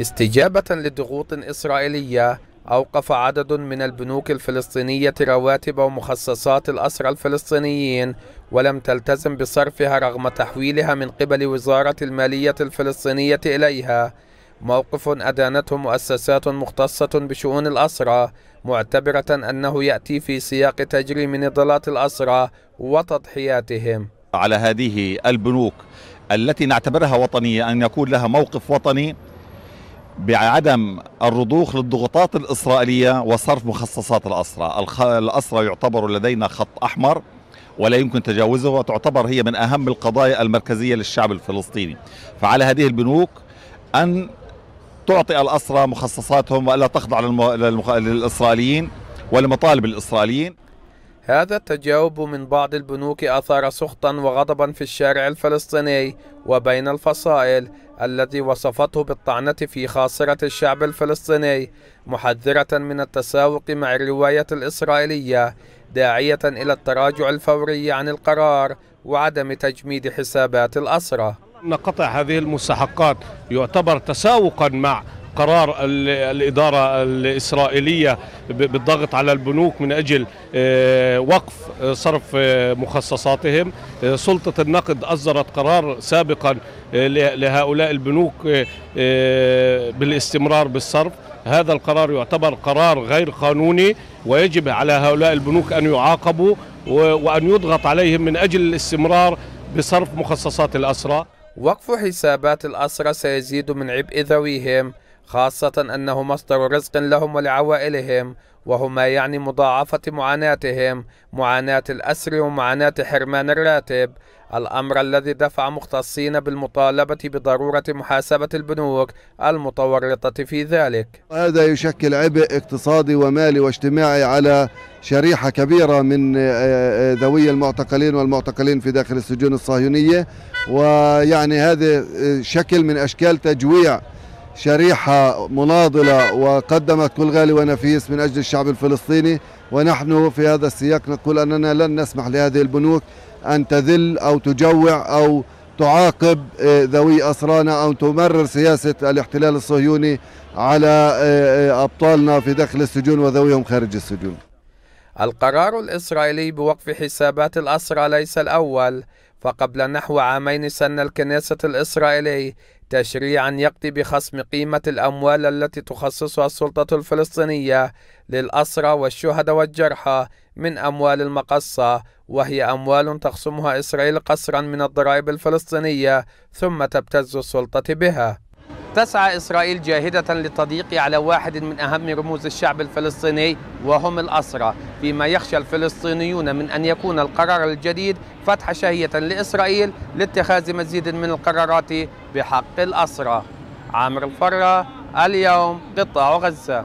استجابة لضغوط إسرائيلية أوقف عدد من البنوك الفلسطينية رواتب ومخصصات الأسرى الفلسطينيين ولم تلتزم بصرفها رغم تحويلها من قبل وزارة المالية الفلسطينية إليها موقف أدانته مؤسسات مختصة بشؤون الأسرى معتبرة أنه يأتي في سياق تجريم نضالات الأسرى وتضحياتهم على هذه البنوك التي نعتبرها وطنية أن يكون لها موقف وطني بعدم الرضوخ للضغوطات الإسرائيلية وصرف مخصصات الأسرى الأسرى يعتبر لدينا خط أحمر ولا يمكن تجاوزه وتعتبر هي من أهم القضايا المركزية للشعب الفلسطيني فعلى هذه البنوك أن تعطي الأسرى مخصصاتهم وألا تخضع للإسرائيليين ولمطالب الإسرائيليين هذا التجاوب من بعض البنوك أثار سخطا وغضبا في الشارع الفلسطيني وبين الفصائل التي وصفته بالطعنة في خاصرة الشعب الفلسطيني محذرة من التساوق مع الرواية الإسرائيلية داعية إلى التراجع الفوري عن القرار وعدم تجميد حسابات الأسرة أن قطع هذه المستحقات يعتبر تساوقا مع قرار الإدارة الإسرائيلية بالضغط على البنوك من أجل آه، وقف آه، صرف آه، مخصصاتهم سلطة النقد أصدرت قرار سابقا لهؤلاء البنوك بالاستمرار بالصرف هذا القرار يعتبر قرار غير قانوني ويجب على هؤلاء البنوك أن يعاقبوا وأن يضغط عليهم من أجل الاستمرار بصرف مخصصات الأسرى وقف حسابات الأسرى سيزيد من عبء ذويهم خاصة أنه مصدر رزق لهم ولعوائلهم وهما يعني مضاعفة معاناتهم معاناة الأسر ومعاناة حرمان الراتب الأمر الذي دفع مختصين بالمطالبة بضرورة محاسبة البنوك المتورطة في ذلك هذا يشكل عبء اقتصادي ومالي واجتماعي على شريحة كبيرة من آه، آه، ذوي المعتقلين والمعتقلين في داخل السجون الصهيونية ويعني هذا آه، شكل من أشكال تجويع شريحة مناضلة وقدمت كل غالي ونفيس من أجل الشعب الفلسطيني ونحن في هذا السياق نقول أننا لن نسمح لهذه البنوك أن تذل أو تجوع أو تعاقب آه، ذوي أسرانا أو تمرر سياسة الاحتلال الصهيوني على آه، آه، أبطالنا في داخل السجون وذويهم خارج السجون القرار الإسرائيلي بوقف حسابات الأسرى ليس الأول فقبل نحو عامين سن الكنيسة الإسرائيلي تشريعا يقضي بخصم قيمة الأموال التي تخصصها السلطة الفلسطينية للأسرى والشهداء والجرحى من أموال المقصة وهي أموال تخصمها إسرائيل قسرا من الضرائب الفلسطينية ثم تبتز السلطة بها تسعى إسرائيل جاهدة للتضييق على واحد من أهم رموز الشعب الفلسطيني وهم الأسرى فيما يخشى الفلسطينيون من أن يكون القرار الجديد فتح شهية لإسرائيل لاتخاذ مزيد من القرارات بحق الأسرى عامر الفرة اليوم قطاع غزة